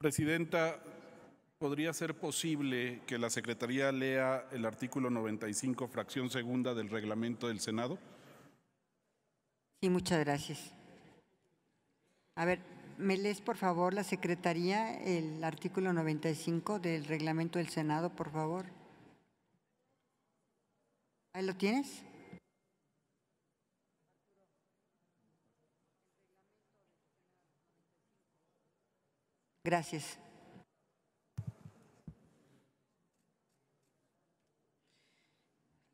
Presidenta, ¿podría ser posible que la Secretaría lea el artículo 95, fracción segunda del reglamento del Senado? Sí, muchas gracias. A ver, ¿me lees por favor la Secretaría el artículo 95 del reglamento del Senado, por favor? ¿Ahí lo tienes? Gracias.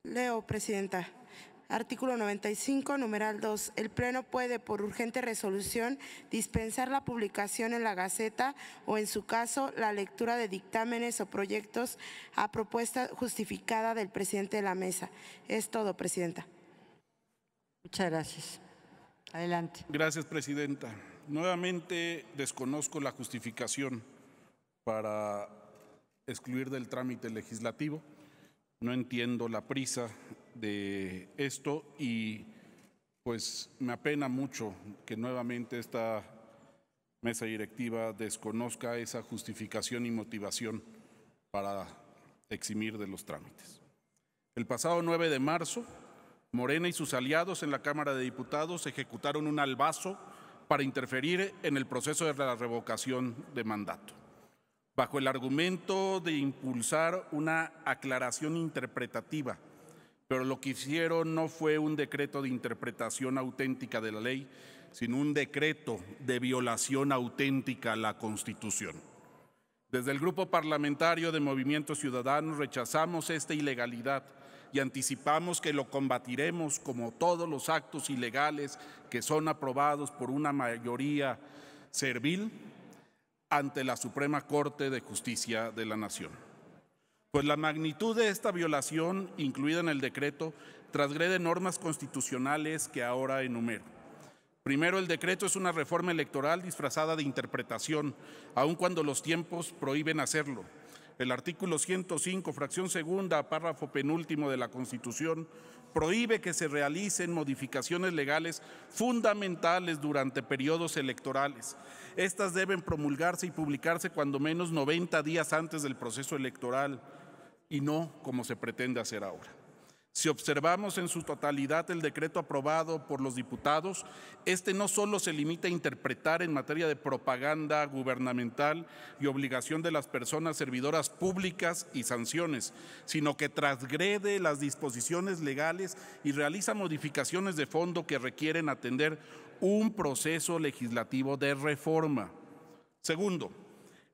Leo, Presidenta. Artículo 95, numeral 2. El Pleno puede, por urgente resolución, dispensar la publicación en la Gaceta o, en su caso, la lectura de dictámenes o proyectos a propuesta justificada del presidente de la mesa. Es todo, Presidenta. Muchas gracias. Adelante. Gracias, Presidenta. Nuevamente desconozco la justificación para excluir del trámite legislativo. No entiendo la prisa de esto y pues me apena mucho que nuevamente esta mesa directiva desconozca esa justificación y motivación para eximir de los trámites. El pasado 9 de marzo, Morena y sus aliados en la Cámara de Diputados ejecutaron un albazo para interferir en el proceso de la revocación de mandato, bajo el argumento de impulsar una aclaración interpretativa, pero lo que hicieron no fue un decreto de interpretación auténtica de la ley, sino un decreto de violación auténtica a la Constitución. Desde el Grupo Parlamentario de Movimiento Ciudadano rechazamos esta ilegalidad y anticipamos que lo combatiremos como todos los actos ilegales que son aprobados por una mayoría servil ante la Suprema Corte de Justicia de la Nación. Pues la magnitud de esta violación, incluida en el decreto, transgrede normas constitucionales que ahora enumero. Primero, el decreto es una reforma electoral disfrazada de interpretación, aun cuando los tiempos prohíben hacerlo el artículo 105, fracción segunda, párrafo penúltimo de la Constitución, prohíbe que se realicen modificaciones legales fundamentales durante periodos electorales. Estas deben promulgarse y publicarse cuando menos 90 días antes del proceso electoral y no como se pretende hacer ahora. Si observamos en su totalidad el decreto aprobado por los diputados, este no solo se limita a interpretar en materia de propaganda gubernamental y obligación de las personas servidoras públicas y sanciones, sino que transgrede las disposiciones legales y realiza modificaciones de fondo que requieren atender un proceso legislativo de reforma. Segundo,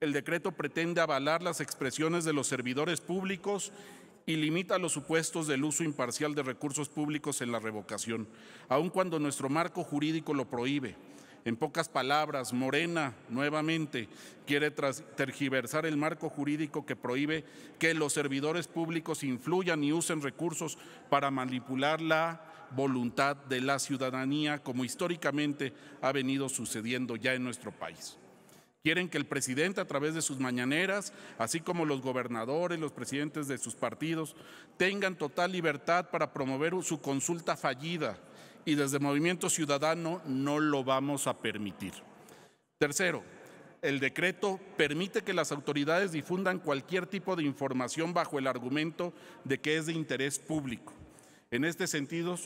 el decreto pretende avalar las expresiones de los servidores públicos y limita los supuestos del uso imparcial de recursos públicos en la revocación, aun cuando nuestro marco jurídico lo prohíbe. En pocas palabras, Morena nuevamente quiere tergiversar el marco jurídico que prohíbe que los servidores públicos influyan y usen recursos para manipular la voluntad de la ciudadanía, como históricamente ha venido sucediendo ya en nuestro país. Quieren que el presidente a través de sus mañaneras, así como los gobernadores, los presidentes de sus partidos, tengan total libertad para promover su consulta fallida y desde Movimiento Ciudadano no lo vamos a permitir. Tercero, el decreto permite que las autoridades difundan cualquier tipo de información bajo el argumento de que es de interés público. En este sentido,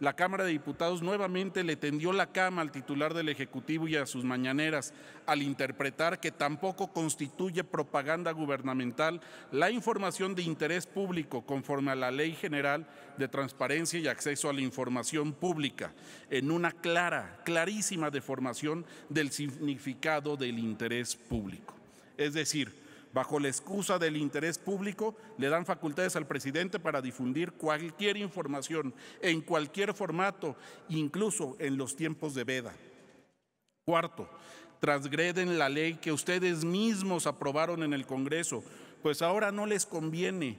la Cámara de Diputados nuevamente le tendió la cama al titular del Ejecutivo y a sus mañaneras al interpretar que tampoco constituye propaganda gubernamental la información de interés público conforme a la Ley General de Transparencia y Acceso a la Información Pública, en una clara, clarísima deformación del significado del interés público. Es decir, bajo la excusa del interés público, le dan facultades al presidente para difundir cualquier información en cualquier formato, incluso en los tiempos de veda. Cuarto, transgreden la ley que ustedes mismos aprobaron en el Congreso, pues ahora no les conviene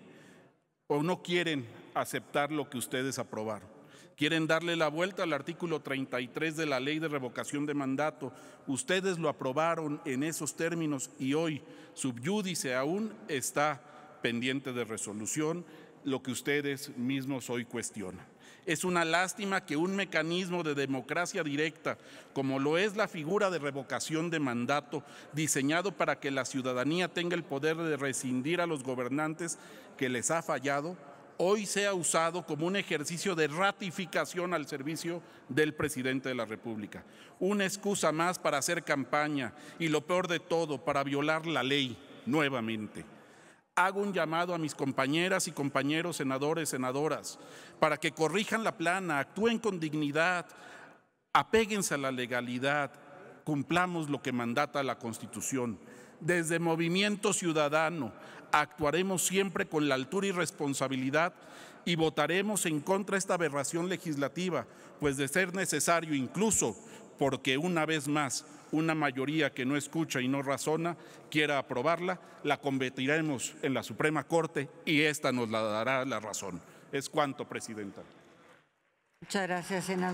o no quieren aceptar lo que ustedes aprobaron. Quieren darle la vuelta al artículo 33 de la ley de revocación de mandato. Ustedes lo aprobaron en esos términos y hoy, subyúdice aún, está pendiente de resolución lo que ustedes mismos hoy cuestionan. Es una lástima que un mecanismo de democracia directa, como lo es la figura de revocación de mandato, diseñado para que la ciudadanía tenga el poder de rescindir a los gobernantes que les ha fallado, hoy sea usado como un ejercicio de ratificación al servicio del presidente de la República. Una excusa más para hacer campaña y lo peor de todo, para violar la ley nuevamente. Hago un llamado a mis compañeras y compañeros senadores, senadoras, para que corrijan la plana, actúen con dignidad, apéguense a la legalidad, cumplamos lo que mandata la Constitución desde Movimiento Ciudadano actuaremos siempre con la altura y responsabilidad y votaremos en contra de esta aberración legislativa, pues de ser necesario incluso porque una vez más una mayoría que no escucha y no razona quiera aprobarla, la convertiremos en la Suprema Corte y esta nos la dará la razón. Es cuanto, Presidenta. Muchas gracias, senador.